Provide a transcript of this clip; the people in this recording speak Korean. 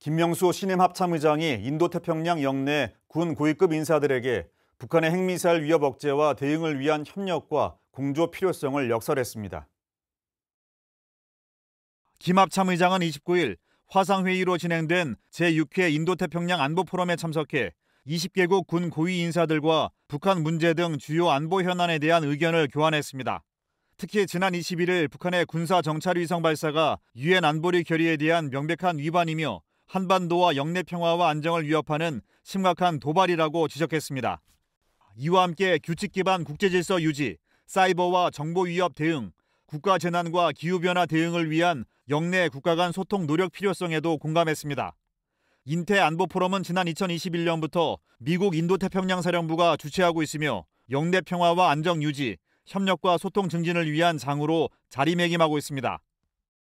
김명수 신임 합참의장이 인도태평양 영내 군 고위급 인사들에게 북한의 핵미사일 위협 억제와 대응을 위한 협력과 공조 필요성을 역설했습니다. 김 합참 의장은 29일 화상회의로 진행된 제6회 인도태평양 안보포럼에 참석해 20개국 군 고위 인사들과 북한 문제 등 주요 안보 현안에 대한 의견을 교환했습니다. 특히 지난 21일 북한의 군사 정찰위성 발사가 유엔 안보리 결의에 대한 명백한 위반이며 한반도와 영내 평화와 안정을 위협하는 심각한 도발이라고 지적했습니다. 이와 함께 규칙 기반 국제 질서 유지, 사이버와 정보 위협 대응, 국가 재난과 기후 변화 대응을 위한 영내 국가 간 소통 노력 필요성에도 공감했습니다. 인태 안보 포럼은 지난 2021년부터 미국 인도 태평양 사령부가 주최하고 있으며 영내 평화와 안정 유지, 협력과 소통 증진을 위한 장으로 자리매김하고 있습니다.